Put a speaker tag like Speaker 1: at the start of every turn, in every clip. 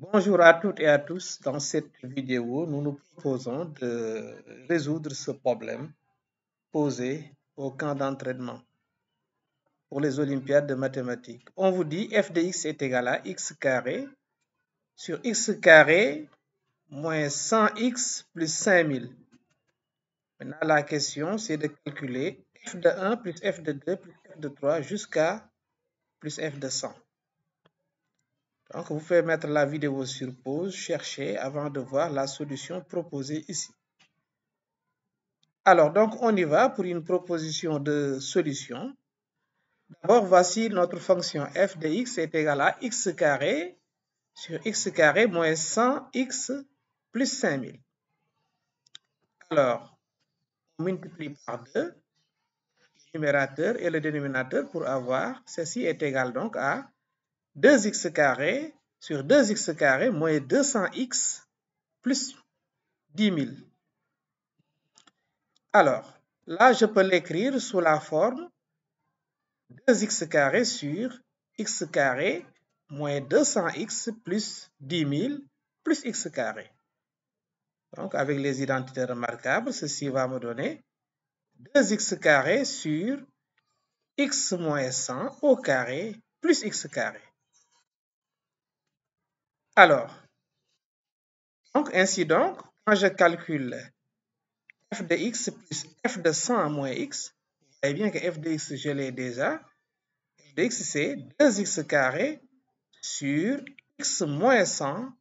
Speaker 1: Bonjour à toutes et à tous. Dans cette vidéo, nous nous proposons de résoudre ce problème posé au camp d'entraînement pour les Olympiades de mathématiques. On vous dit f de x est égal à x carré sur x carré moins 100x plus 5000. Maintenant, la question, c'est de calculer f de 1 plus f de 2 plus f de 3 jusqu'à plus f de 100. Donc, vous pouvez mettre la vidéo sur pause, chercher avant de voir la solution proposée ici. Alors, donc, on y va pour une proposition de solution. D'abord, voici notre fonction f de x est égale à x carré sur x carré moins 100x plus 5000. Alors, on multiplie par 2 le numérateur et le dénominateur pour avoir, ceci est égal donc à 2x carré sur 2x carré moins 200x plus 10 000. Alors, là, je peux l'écrire sous la forme 2x carré sur x carré moins 200x plus 10 000 plus x carré. Donc, avec les identités remarquables, ceci va me donner 2x carré sur x moins 100 au carré plus x carré. Alors, donc, ainsi donc, quand je calcule f de x plus f de 100 moins x, vous voyez bien que f de x, je l'ai déjà. f de x, c'est 2x carré sur x moins 100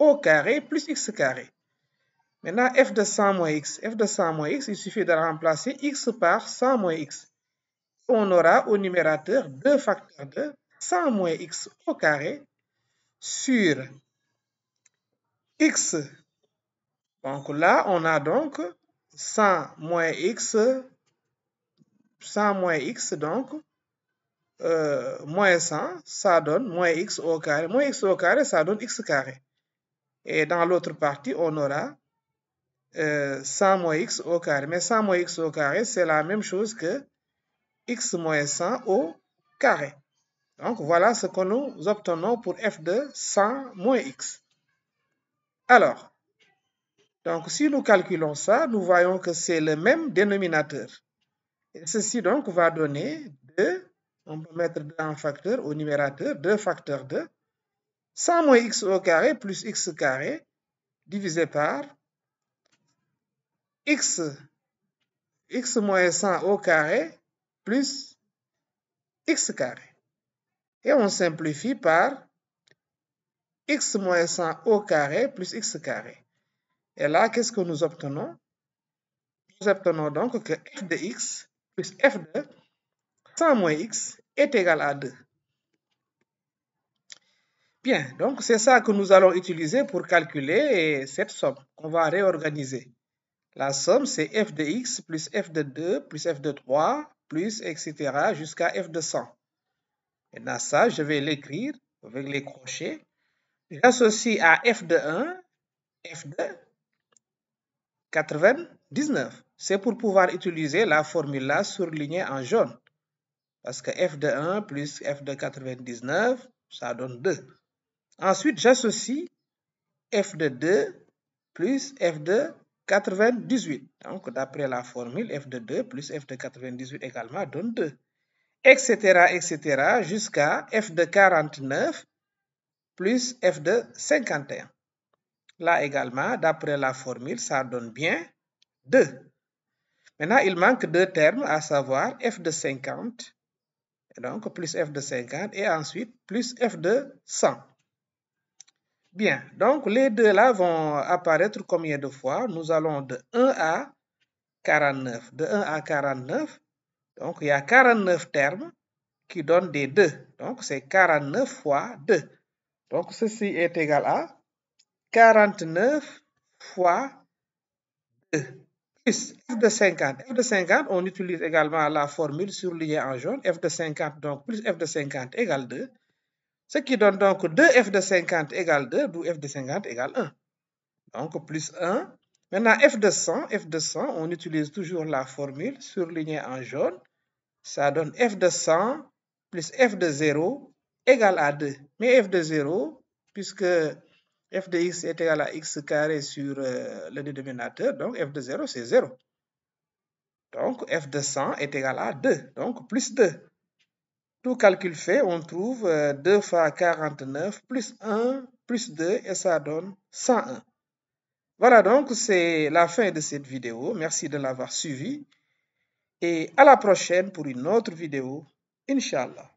Speaker 1: au carré plus x carré. Maintenant, f de 100 moins x. f de 100 moins x, il suffit de remplacer x par 100 moins x. On aura au numérateur deux facteurs de 100 moins x au carré sur x. Donc là, on a donc 100 moins x, 100 moins x, donc euh, moins 100, ça donne moins x au carré. Moins x au carré, ça donne x carré. Et dans l'autre partie, on aura 100 euh, moins x au carré. Mais 100 moins x au carré, c'est la même chose que x moins 100 au carré. Donc voilà ce que nous obtenons pour f de 100 moins x. Alors, donc si nous calculons ça, nous voyons que c'est le même dénominateur. Et ceci donc va donner 2, on peut mettre dans en facteur au numérateur, 2 facteurs de 100 moins x au carré plus x carré divisé par x, x moins 100 au carré plus x carré. Et on simplifie par x moins 100 au carré plus x carré. Et là, qu'est-ce que nous obtenons Nous obtenons donc que f de x plus f de 100 moins x est égal à 2. Bien, donc c'est ça que nous allons utiliser pour calculer cette somme qu'on va réorganiser. La somme, c'est f de x plus f de 2 plus f de 3 plus etc. jusqu'à f de 100. Maintenant, ça, je vais l'écrire avec les crochets. J'associe à F de 1, F de 99. C'est pour pouvoir utiliser la formule là surlignée en jaune. Parce que F de 1 plus F de 99, ça donne 2. Ensuite, j'associe F de 2 plus F de 98. Donc, d'après la formule, F de 2 plus F de 98 également donne 2 etc., etc., jusqu'à f de 49 plus f de 51. Là également, d'après la formule, ça donne bien 2. Maintenant, il manque deux termes, à savoir f de 50, donc plus f de 50, et ensuite plus f de 100. Bien, donc les deux là vont apparaître combien de fois Nous allons de 1 à 49. De 1 à 49, donc, il y a 49 termes qui donnent des 2. Donc, c'est 49 fois 2. Donc, ceci est égal à 49 fois 2 plus f de 50. f de 50, on utilise également la formule surlignée en jaune. f de 50, donc plus f de 50 égale 2. Ce qui donne donc 2f de 50 égale 2, d'où f de 50 égale 1. Donc, plus 1 Maintenant, f de 100, f de 100, on utilise toujours la formule surlignée en jaune. Ça donne f de 100 plus f de 0 égale à 2. Mais f de 0, puisque f de x est égal à x carré sur euh, le dénominateur, donc f de 0, c'est 0. Donc f de 100 est égal à 2, donc plus 2. Tout calcul fait, on trouve 2 euh, fois 49 plus 1 plus 2 et ça donne 101. Voilà donc, c'est la fin de cette vidéo. Merci de l'avoir suivi. Et à la prochaine pour une autre vidéo. Inch'Allah.